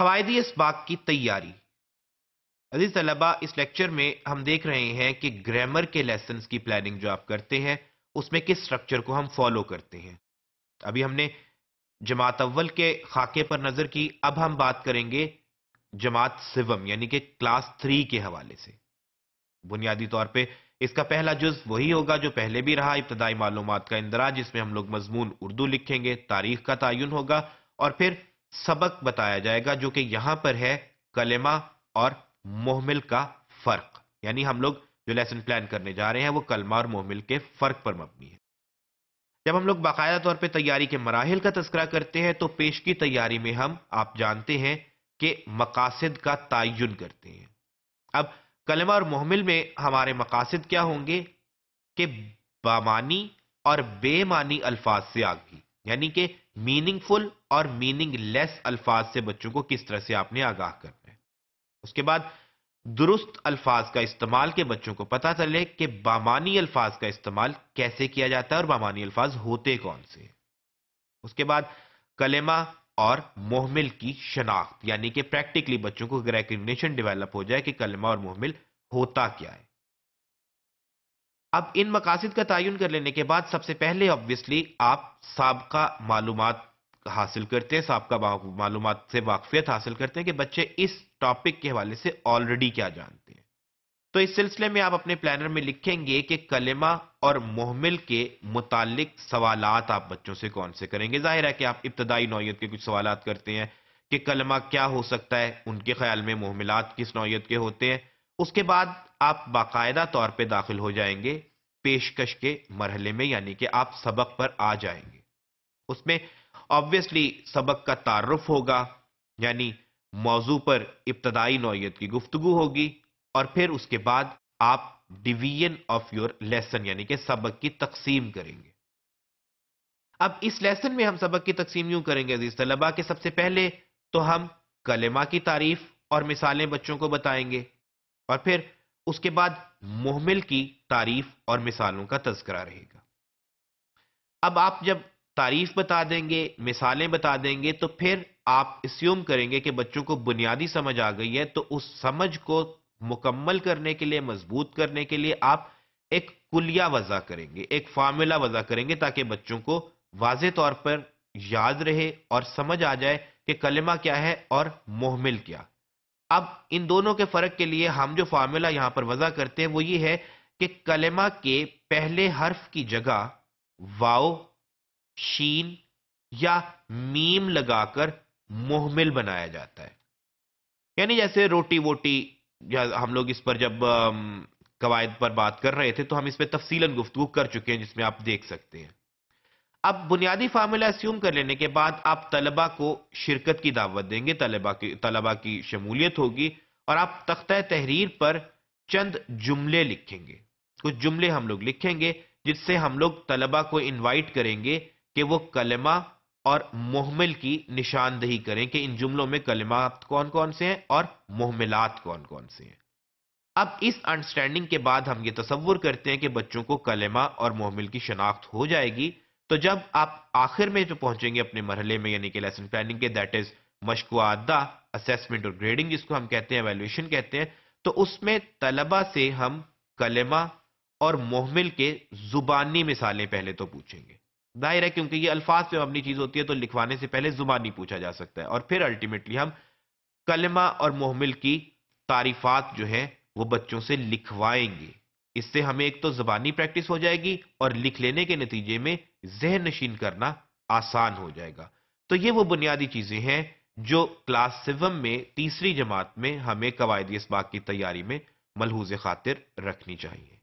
इस बाग की तैयारी अजीज़ तलबा इस लेक्चर में हम देख रहे हैं कि ग्रामर के लेसन की प्लानिंग जो आप करते हैं उसमें किस स्ट्रक्चर को हम फॉलो करते हैं अभी हमने जमात अव्वल के खाके पर नज़र की अब हम बात करेंगे जमात सिवम यानी कि क्लास थ्री के हवाले से बुनियादी तौर पे इसका पहला जुज वही होगा जो पहले भी रहा इब्तदाई मालूम का इंदराज जिसमें हम लोग मजमून उर्दू लिखेंगे तारीख का तयन होगा और फिर सबक बताया जाएगा जो कि यहां पर है कलेमा और मोहमिल का फर्क यानी हम लोग जो लेसन प्लान करने जा रहे हैं वो कलमा और मोहमिल के फर्क पर मबनी है जब हम लोग बाकायदा तौर पे तैयारी के मराहल का तस्करा करते हैं तो पेश की तैयारी में हम आप जानते हैं कि मकासद का तयन करते हैं अब कलमा और मोहमिल में हमारे मकासद क्या होंगे कि बामानी और बेमानी अल्फाज से आगी यानी कि मीनिंगफुल और मीनिंग लेस अल्फाज से बच्चों को किस तरह से आपने आगाह करना है उसके बाद दुरुस्त अल्फाज का इस्तेमाल के बच्चों को पता चले कि बामानी अल्फाज का इस्तेमाल कैसे किया जाता है और बामानी अल्फाज होते कौन से उसके बाद कलेमा और मोहमिल की शनाख्त यानी कि प्रैक्टिकली बच्चों को ग्रेकनेशन डेवलप हो जाए कि कलमा और मोहमिल होता क्या है अब इन मकासद का तयन कर लेने के बाद सबसे पहले ऑब्वियसली आप सबका मालूम हासिल करते हैं सबका मालूम से वाकफियत हासिल करते हैं कि बच्चे इस टॉपिक के हवाले से ऑलरेडी क्या जानते हैं तो इस सिलसिले में आप अपने प्लानर में लिखेंगे कि कलेमा और मोहमिल के मुतालिक सवाल आप बच्चों से कौन से करेंगे जाहिर है कि आप इब्तदाई नौीयत के कुछ सवाल करते हैं कि कलमा क्या हो सकता है उनके ख्याल में मोहमिलत किस नौीयत के होते हैं उसके बाद आप बाकायदा तौर पे दाखिल हो जाएंगे पेशकश के मरहले में यानी कि आप सबक पर आ जाएंगे उसमें ऑब्वियसली सबक का तारफ होगा यानी मौजू पर इब्तदाई नौत की गुफ्तु होगी और फिर उसके बाद आप डिवीजन ऑफ योर लेसन यानी कि सबक की तकसीम करेंगे अब इस लेसन में हम सबक की तकसीम यूं करेंगे अजीज तलबा के सबसे पहले तो हम कलेमा की तारीफ और मिसालें बच्चों को बताएंगे और फिर उसके बाद मोहमिल की तारीफ और मिसालों का तस्करा रहेगा अब आप जब तारीफ बता देंगे मिसालें बता देंगे तो फिर आप इस्यूम करेंगे कि बच्चों को बुनियादी समझ आ गई है तो उस समझ को मुकम्मल करने के लिए मजबूत करने के लिए आप एक कुलिया वजह करेंगे एक फार्मूला वजह करेंगे ताकि बच्चों को वाज तौर पर याद रहे और समझ आ जाए कि कलमा क्या है और मोहमिल क्या अब इन दोनों के फर्क के लिए हम जो फार्मूला यहां पर वजह करते हैं वो ये है कि कलेमा के पहले हर्फ की जगह वाओ शीन या मीम लगाकर मोहमिल बनाया जाता है यानी जैसे रोटी वोटी या हम लोग इस पर जब कवायद पर बात कर रहे थे तो हम इस पर तफसीलन गुफ्तु कर चुके हैं जिसमें आप देख सकते हैं अब बुनियादी फार्मूला अस्यूम कर लेने के बाद आप तलबा को शिरकत की दावत देंगे तलबा की तलबा की शमूलियत होगी और आप तख्त तहरीर पर चंद जुमले लिखेंगे कुछ जुमले हम लोग लिखेंगे जिससे हम लोग तलबा को इनवाइट करेंगे कि वो कलमा और मोहमिल की निशानदही करें कि इन जुमलों में कलमात कौन कौन से हैं और मोहमिलात कौन कौन से हैं अब इस अंडरस्टैंडिंग के बाद हम ये तस्वुर करते हैं कि बच्चों को कलमा और मोहमिल की शनाख्त हो जाएगी तो जब आप आखिर में जो पहुंचेंगे अपने मरहले में यानी कि लेसन प्लानिंग के दैट इज मशकुआदा असेसमेंट और ग्रेडिंग जिसको हम कहते हैं वैल्यूएशन कहते हैं तो उसमें तलबा से हम कलेमा और मोहमिल के जुबानी मिसालें पहले तो पूछेंगे जाहिर है क्योंकि ये अल्फाज पे अपनी चीज होती है तो लिखवाने से पहले जुबानी पूछा जा सकता है और फिर अल्टीमेटली हम कलमा और मोहमिल की तारीफात जो है वो बच्चों से लिखवाएंगे इससे हमें एक तो ज़बानी प्रैक्टिस हो जाएगी और लिख लेने के नतीजे में जहन नशीन करना आसान हो जाएगा तो ये वो बुनियादी चीज़ें हैं जो क्लास सेवन में तीसरी जमात में हमें कवायद इस बाग की तैयारी में मलहूज खातिर रखनी चाहिए